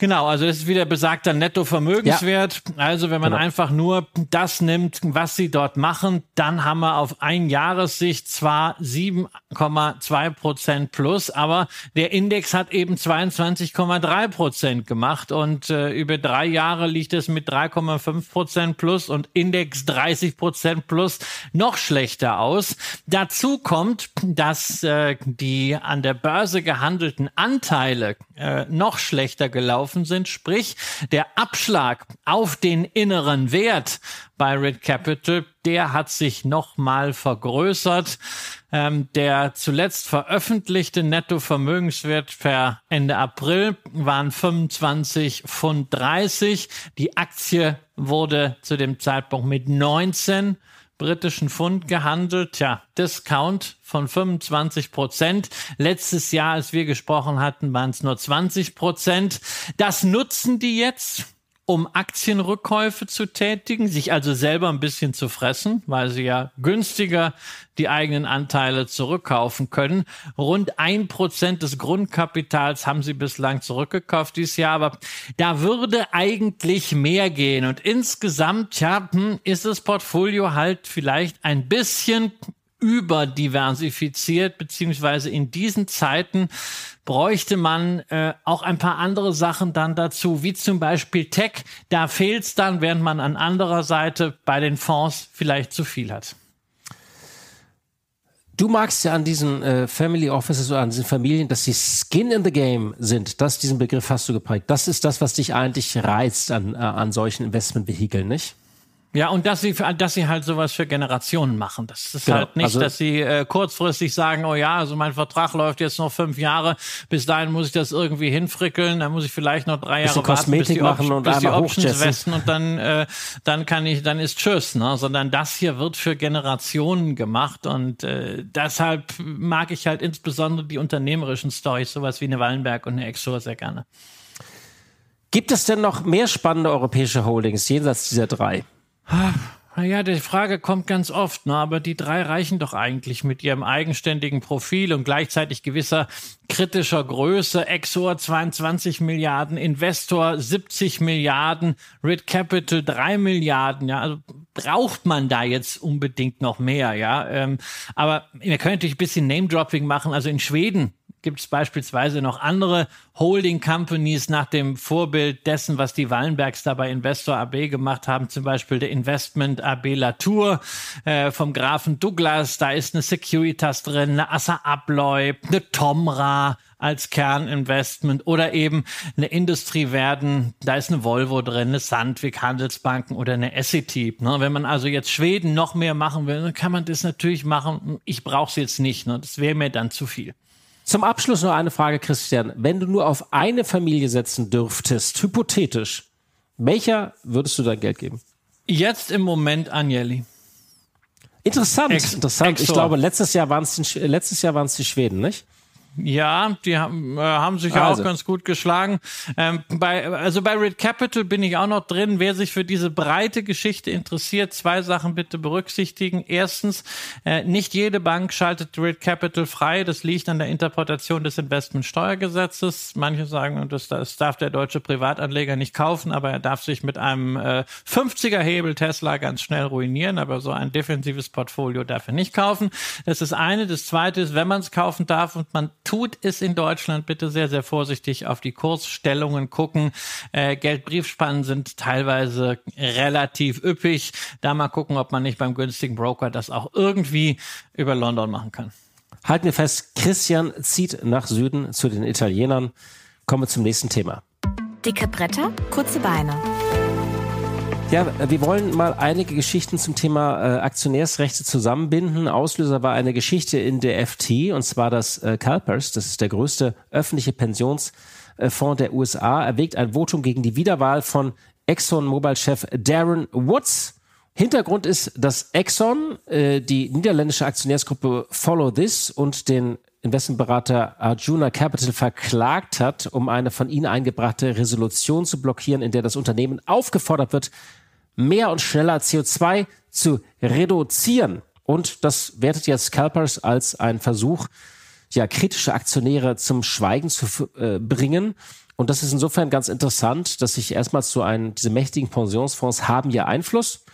Genau, also das ist wieder besagter Nettovermögenswert. Ja. Also wenn man genau. einfach nur das nimmt, was sie dort machen, dann haben wir auf ein Jahressicht zwar 7,2 Prozent plus, aber der Index hat eben 22,3 Prozent gemacht und äh, über drei Jahre liegt es mit 3,5 Prozent plus und Index 30 Prozent plus noch schlechter aus. Dazu kommt, dass äh, die an der Börse gehandelten Anteile äh, noch schlechter gelaufen betroffen sind. Sprich, der Abschlag auf den inneren Wert bei Red Capital, der hat sich nochmal vergrößert. Ähm, der zuletzt veröffentlichte Nettovermögenswert per Ende April waren 25 Pfund 30. Die Aktie wurde zu dem Zeitpunkt mit 19 britischen Pfund gehandelt. Tja, Discount von 25 Prozent. Letztes Jahr, als wir gesprochen hatten, waren es nur 20 Prozent. Das nutzen die jetzt um Aktienrückkäufe zu tätigen, sich also selber ein bisschen zu fressen, weil sie ja günstiger die eigenen Anteile zurückkaufen können. Rund ein Prozent des Grundkapitals haben sie bislang zurückgekauft dieses Jahr, aber da würde eigentlich mehr gehen. Und insgesamt, ja, hm, ist das Portfolio halt vielleicht ein bisschen überdiversifiziert, beziehungsweise in diesen Zeiten bräuchte man äh, auch ein paar andere Sachen dann dazu, wie zum Beispiel Tech. Da fehlt es dann, während man an anderer Seite bei den Fonds vielleicht zu viel hat. Du magst ja an diesen äh, Family Offices oder an diesen Familien, dass sie Skin in the Game sind. Das, diesen Begriff hast du geprägt. Das ist das, was dich eigentlich reizt an, äh, an solchen Investmentvehikeln, nicht? Ja, und dass sie, dass sie halt sowas für Generationen machen. Das ist genau. halt nicht, also, dass sie äh, kurzfristig sagen, oh ja, also mein Vertrag läuft jetzt noch fünf Jahre, bis dahin muss ich das irgendwie hinfrickeln, dann muss ich vielleicht noch drei Jahre warten, bis die, machen und bis die Options westen und dann, äh, dann kann ich, dann ist Tschüss, ne? Sondern das hier wird für Generationen gemacht und äh, deshalb mag ich halt insbesondere die unternehmerischen Storys, sowas wie eine Wallenberg und eine Exor sehr gerne. Gibt es denn noch mehr spannende europäische Holdings jenseits dieser drei? Naja, ah, die Frage kommt ganz oft, ne? aber die drei reichen doch eigentlich mit ihrem eigenständigen Profil und gleichzeitig gewisser kritischer Größe. Exor 22 Milliarden, Investor 70 Milliarden, Red Capital 3 Milliarden. Ja, also braucht man da jetzt unbedingt noch mehr? Ja, ähm, aber wir können natürlich ein bisschen Name-Dropping machen. Also in Schweden gibt es beispielsweise noch andere Holding Companies nach dem Vorbild dessen, was die Wallenbergs da bei Investor AB gemacht haben, zum Beispiel der Investment AB Latour äh, vom Grafen Douglas, da ist eine Securitas drin, eine Assa Abloy, eine Tomra als Kerninvestment oder eben eine Industrie werden, da ist eine Volvo drin, eine Sandvik Handelsbanken oder eine Essity. Ne? Wenn man also jetzt Schweden noch mehr machen will, dann kann man das natürlich machen. Ich brauche es jetzt nicht, ne? das wäre mir dann zu viel. Zum Abschluss noch eine Frage, Christian. Wenn du nur auf eine Familie setzen dürftest, hypothetisch, welcher würdest du dein Geld geben? Jetzt im Moment Agnelli. Interessant, Ex interessant. Exor. Ich glaube, letztes Jahr waren es die, letztes Jahr waren es die Schweden, nicht? Ja, die haben, äh, haben sich ja also. auch ganz gut geschlagen. Ähm, bei, also bei Red Capital bin ich auch noch drin. Wer sich für diese breite Geschichte interessiert, zwei Sachen bitte berücksichtigen. Erstens, äh, nicht jede Bank schaltet Red Capital frei. Das liegt an der Interpretation des Investmentsteuergesetzes. Manche sagen, das, das darf der deutsche Privatanleger nicht kaufen, aber er darf sich mit einem äh, 50er-Hebel Tesla ganz schnell ruinieren. Aber so ein defensives Portfolio darf er nicht kaufen. Das ist eine. Das zweite ist, wenn man es kaufen darf und man tut es in Deutschland bitte sehr, sehr vorsichtig auf die Kursstellungen gucken. Äh, Geldbriefspannen sind teilweise relativ üppig. Da mal gucken, ob man nicht beim günstigen Broker das auch irgendwie über London machen kann. Halten wir fest, Christian zieht nach Süden zu den Italienern. Kommen wir zum nächsten Thema. Dicke Bretter, kurze Beine. Ja, wir wollen mal einige Geschichten zum Thema äh, Aktionärsrechte zusammenbinden. Auslöser war eine Geschichte in der FT, und zwar das äh, CalPERS, das ist der größte öffentliche Pensionsfonds der USA, erwägt ein Votum gegen die Wiederwahl von ExxonMobil-Chef Darren Woods. Hintergrund ist, dass Exxon äh, die niederländische Aktionärsgruppe Follow This und den Investmentberater Arjuna Capital verklagt hat, um eine von ihnen eingebrachte Resolution zu blockieren, in der das Unternehmen aufgefordert wird, mehr und schneller CO2 zu reduzieren. Und das wertet jetzt Scalpers als ein Versuch, ja, kritische Aktionäre zum Schweigen zu äh, bringen. Und das ist insofern ganz interessant, dass sich erstmals so ein, diese mächtigen Pensionsfonds haben ja Einfluss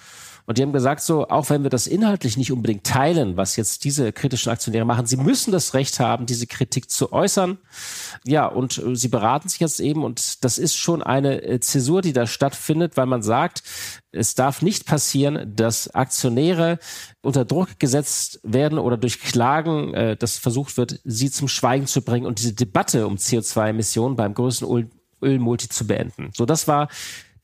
und die haben gesagt, so, auch wenn wir das inhaltlich nicht unbedingt teilen, was jetzt diese kritischen Aktionäre machen, sie müssen das Recht haben, diese Kritik zu äußern. Ja, und äh, sie beraten sich jetzt eben und das ist schon eine äh, Zäsur, die da stattfindet, weil man sagt, es darf nicht passieren, dass Aktionäre unter Druck gesetzt werden oder durch Klagen, äh, dass versucht wird, sie zum Schweigen zu bringen und diese Debatte um CO2-Emissionen beim größten Ölmulti zu beenden. So, das war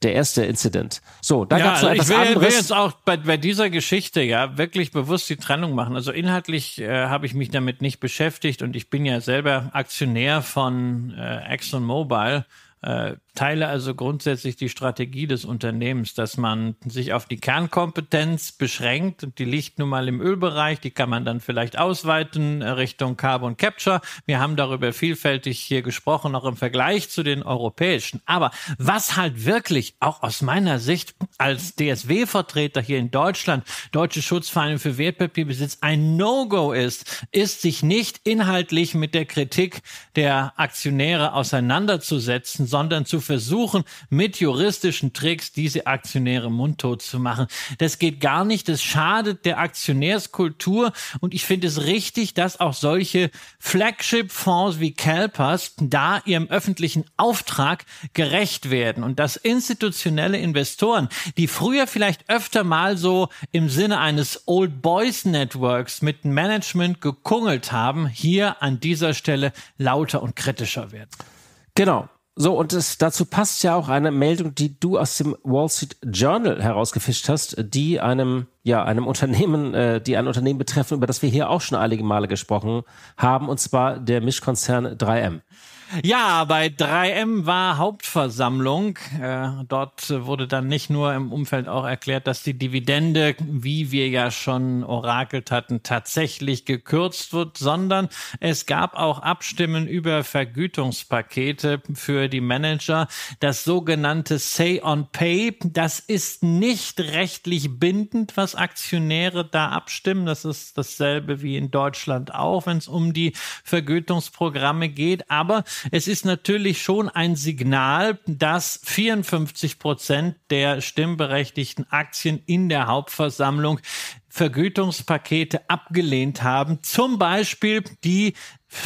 der erste Incident. So, da ja, gab es also etwas ich will, anderes. will jetzt auch bei, bei dieser Geschichte ja wirklich bewusst die Trennung machen. Also inhaltlich äh, habe ich mich damit nicht beschäftigt und ich bin ja selber Aktionär von äh, ExxonMobil äh, teile also grundsätzlich die Strategie des Unternehmens, dass man sich auf die Kernkompetenz beschränkt und die liegt nun mal im Ölbereich, die kann man dann vielleicht ausweiten äh, Richtung Carbon Capture. Wir haben darüber vielfältig hier gesprochen, auch im Vergleich zu den europäischen. Aber was halt wirklich auch aus meiner Sicht als DSW-Vertreter hier in Deutschland, Deutsche Schutzvereine für Wertpapierbesitz, ein No-Go ist, ist sich nicht inhaltlich mit der Kritik der Aktionäre auseinanderzusetzen, sondern zu versuchen, mit juristischen Tricks diese Aktionäre mundtot zu machen. Das geht gar nicht, das schadet der Aktionärskultur und ich finde es richtig, dass auch solche Flagship-Fonds wie CalPERS da ihrem öffentlichen Auftrag gerecht werden und dass institutionelle Investoren, die früher vielleicht öfter mal so im Sinne eines Old Boys Networks mit Management gekungelt haben, hier an dieser Stelle lauter und kritischer werden. Genau. So, und das, dazu passt ja auch eine Meldung, die du aus dem Wall Street Journal herausgefischt hast, die einem, ja, einem Unternehmen, äh, die ein Unternehmen betreffen, über das wir hier auch schon einige Male gesprochen haben, und zwar der Mischkonzern 3M. Ja, bei 3M war Hauptversammlung. Äh, dort wurde dann nicht nur im Umfeld auch erklärt, dass die Dividende, wie wir ja schon orakelt hatten, tatsächlich gekürzt wird, sondern es gab auch Abstimmen über Vergütungspakete für die Manager. Das sogenannte Say on Pay, das ist nicht rechtlich bindend, was Aktionäre da abstimmen. Das ist dasselbe wie in Deutschland auch, wenn es um die Vergütungsprogramme geht. Aber es ist natürlich schon ein Signal, dass 54 Prozent der stimmberechtigten Aktien in der Hauptversammlung Vergütungspakete abgelehnt haben. Zum Beispiel die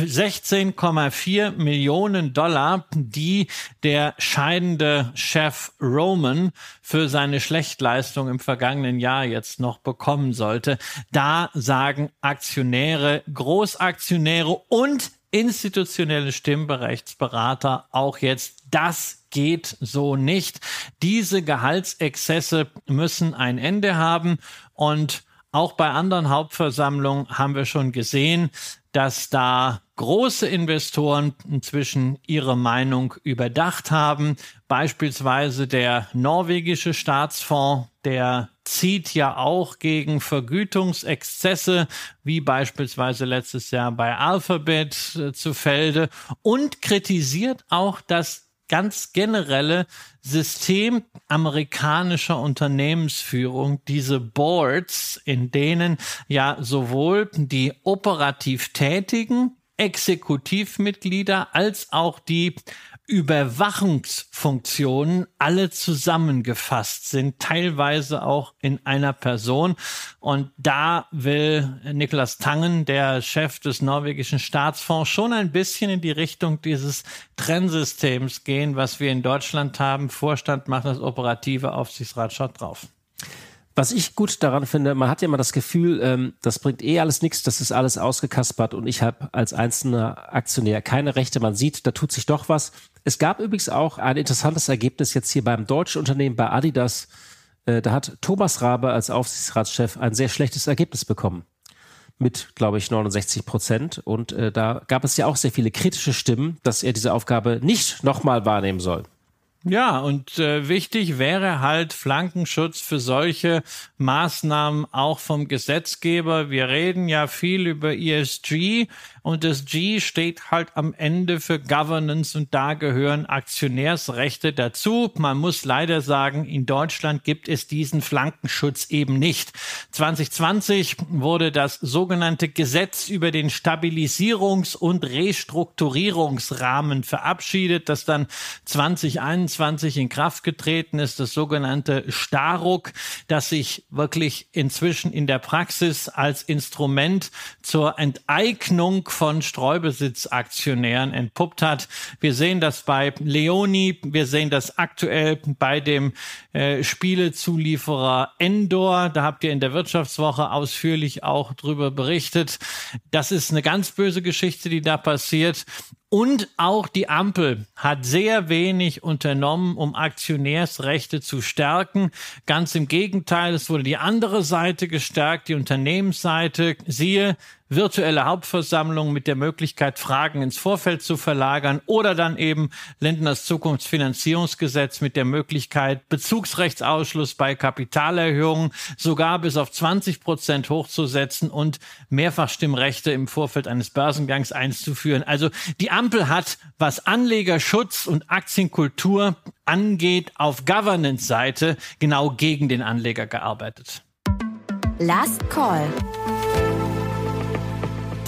16,4 Millionen Dollar, die der scheidende Chef Roman für seine Schlechtleistung im vergangenen Jahr jetzt noch bekommen sollte. Da sagen Aktionäre, Großaktionäre und institutionelle Stimmberechtsberater auch jetzt, das geht so nicht. Diese Gehaltsexzesse müssen ein Ende haben und auch bei anderen Hauptversammlungen haben wir schon gesehen, dass da große Investoren inzwischen ihre Meinung überdacht haben. Beispielsweise der norwegische Staatsfonds der zieht ja auch gegen Vergütungsexzesse, wie beispielsweise letztes Jahr bei Alphabet äh, zu Felde und kritisiert auch das ganz generelle System amerikanischer Unternehmensführung, diese Boards, in denen ja sowohl die operativ tätigen Exekutivmitglieder als auch die Überwachungsfunktionen alle zusammengefasst sind, teilweise auch in einer Person. Und da will Niklas Tangen, der Chef des norwegischen Staatsfonds, schon ein bisschen in die Richtung dieses Trennsystems gehen, was wir in Deutschland haben. Vorstand macht das operative Aufsichtsrat, schaut drauf was ich gut daran finde, man hat ja immer das Gefühl, ähm, das bringt eh alles nichts, das ist alles ausgekaspert und ich habe als einzelner Aktionär keine Rechte. Man sieht, da tut sich doch was. Es gab übrigens auch ein interessantes Ergebnis jetzt hier beim deutschen Unternehmen bei Adidas. Äh, da hat Thomas Rabe als Aufsichtsratschef ein sehr schlechtes Ergebnis bekommen mit, glaube ich, 69 Prozent. Und äh, da gab es ja auch sehr viele kritische Stimmen, dass er diese Aufgabe nicht nochmal wahrnehmen soll. Ja, und äh, wichtig wäre halt Flankenschutz für solche Maßnahmen auch vom Gesetzgeber. Wir reden ja viel über ESG und das G steht halt am Ende für Governance und da gehören Aktionärsrechte dazu. Man muss leider sagen, in Deutschland gibt es diesen Flankenschutz eben nicht. 2020 wurde das sogenannte Gesetz über den Stabilisierungs- und Restrukturierungsrahmen verabschiedet, das dann 2021 2020 in Kraft getreten ist, das sogenannte Staruk, das sich wirklich inzwischen in der Praxis als Instrument zur Enteignung von Streubesitzaktionären entpuppt hat. Wir sehen das bei Leoni, wir sehen das aktuell bei dem äh, Spielezulieferer Endor. Da habt ihr in der Wirtschaftswoche ausführlich auch drüber berichtet. Das ist eine ganz böse Geschichte, die da passiert. Und auch die Ampel hat sehr wenig unternommen, um Aktionärsrechte zu stärken. Ganz im Gegenteil, es wurde die andere Seite gestärkt, die Unternehmensseite. Siehe virtuelle Hauptversammlung mit der Möglichkeit, Fragen ins Vorfeld zu verlagern oder dann eben Lindners Zukunftsfinanzierungsgesetz mit der Möglichkeit, Bezugsrechtsausschluss bei Kapitalerhöhungen sogar bis auf 20 Prozent hochzusetzen und Mehrfachstimmrechte im Vorfeld eines Börsengangs einzuführen. Also die Ampel hat, was Anlegerschutz und Aktienkultur angeht, auf Governance-Seite genau gegen den Anleger gearbeitet. Last Call.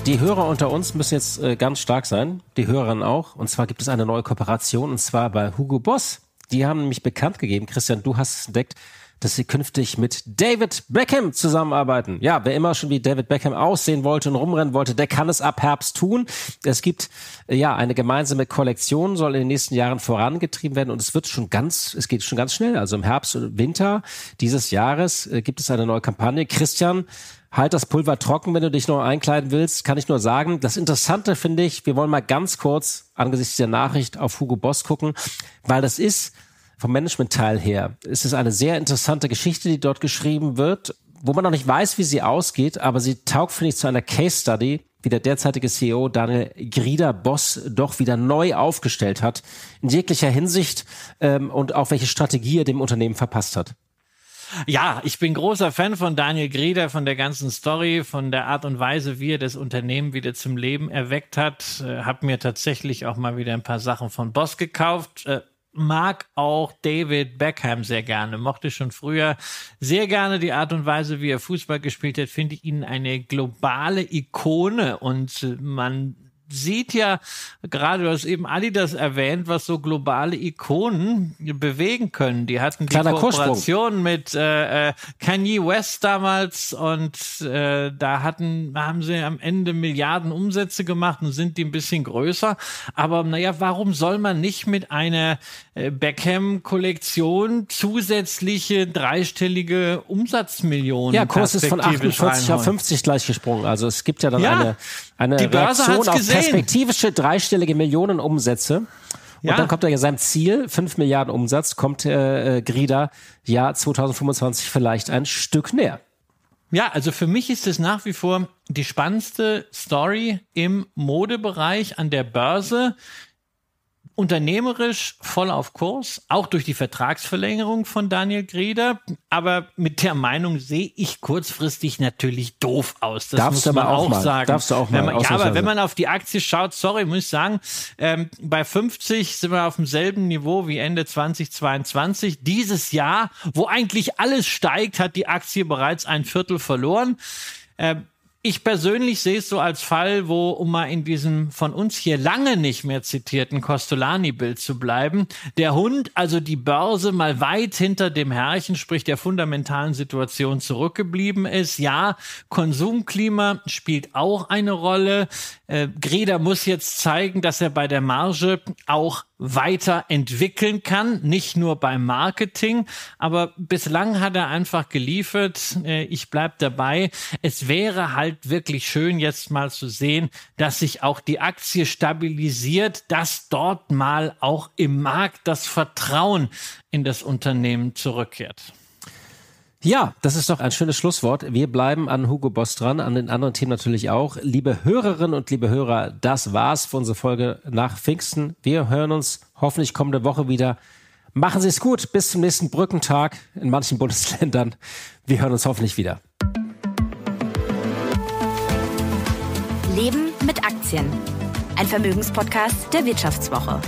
Die Hörer unter uns müssen jetzt äh, ganz stark sein, die Hörerinnen auch. Und zwar gibt es eine neue Kooperation, und zwar bei Hugo Boss. Die haben nämlich bekannt gegeben, Christian, du hast entdeckt, dass sie künftig mit David Beckham zusammenarbeiten. Ja, wer immer schon wie David Beckham aussehen wollte und rumrennen wollte, der kann es ab Herbst tun. Es gibt äh, ja eine gemeinsame Kollektion, soll in den nächsten Jahren vorangetrieben werden und es wird schon ganz, es geht schon ganz schnell. Also im Herbst und Winter dieses Jahres äh, gibt es eine neue Kampagne. Christian Halt das Pulver trocken, wenn du dich noch einkleiden willst, kann ich nur sagen. Das Interessante finde ich, wir wollen mal ganz kurz angesichts der Nachricht auf Hugo Boss gucken, weil das ist vom Management-Teil her, ist es eine sehr interessante Geschichte, die dort geschrieben wird, wo man noch nicht weiß, wie sie ausgeht, aber sie taugt, finde ich, zu einer Case-Study, wie der derzeitige CEO Daniel Grieder Boss doch wieder neu aufgestellt hat, in jeglicher Hinsicht ähm, und auch welche Strategie er dem Unternehmen verpasst hat. Ja, ich bin großer Fan von Daniel Grieder, von der ganzen Story, von der Art und Weise, wie er das Unternehmen wieder zum Leben erweckt hat. Äh, hab mir tatsächlich auch mal wieder ein paar Sachen von Boss gekauft. Äh, mag auch David Beckham sehr gerne, mochte schon früher sehr gerne die Art und Weise, wie er Fußball gespielt hat, finde ich ihn eine globale Ikone und äh, man sieht ja gerade, du hast eben Adidas erwähnt, was so globale Ikonen bewegen können. Die hatten die Kleiner Kooperation mit äh, äh, Kanye West damals und äh, da hatten, haben sie am Ende Milliarden Umsätze gemacht und sind die ein bisschen größer. Aber naja, warum soll man nicht mit einer äh, Beckham-Kollektion zusätzliche dreistellige Umsatzmillionen? Ja, Kurs ist von 48 auf 50 gleich gesprungen. Also es gibt ja dann ja, eine, eine die Börse Reaktion auf gesehen perspektivische dreistellige Millionenumsätze. Und ja. dann kommt er ja seinem Ziel, 5 Milliarden Umsatz, kommt äh, äh Grida Jahr 2025 vielleicht ein Stück näher. Ja, also für mich ist es nach wie vor die spannendste Story im Modebereich an der Börse unternehmerisch voll auf Kurs, auch durch die Vertragsverlängerung von Daniel Grieder. Aber mit der Meinung sehe ich kurzfristig natürlich doof aus. Das Darfst muss man auch, mal. sagen. Darfst du auch mal. Man, ja, aber wenn man auf die Aktie schaut, sorry, muss ich sagen, ähm, bei 50 sind wir auf demselben Niveau wie Ende 2022. Dieses Jahr, wo eigentlich alles steigt, hat die Aktie bereits ein Viertel verloren. Ähm, ich persönlich sehe es so als Fall, wo, um mal in diesem von uns hier lange nicht mehr zitierten Costolani-Bild zu bleiben, der Hund, also die Börse, mal weit hinter dem Herrchen, sprich der fundamentalen Situation zurückgeblieben ist. Ja, Konsumklima spielt auch eine Rolle. Äh, Greda muss jetzt zeigen, dass er bei der Marge auch weiterentwickeln kann, nicht nur beim Marketing, aber bislang hat er einfach geliefert. Äh, ich bleibe dabei. Es wäre halt wirklich schön, jetzt mal zu sehen, dass sich auch die Aktie stabilisiert, dass dort mal auch im Markt das Vertrauen in das Unternehmen zurückkehrt. Ja, das ist doch ein schönes Schlusswort. Wir bleiben an Hugo Boss dran, an den anderen Themen natürlich auch. Liebe Hörerinnen und liebe Hörer, das war's für unsere Folge nach Pfingsten. Wir hören uns hoffentlich kommende Woche wieder. Machen Sie es gut. Bis zum nächsten Brückentag in manchen <laughs> Bundesländern. Wir hören uns hoffentlich wieder. Leben mit Aktien. Ein Vermögenspodcast der Wirtschaftswoche.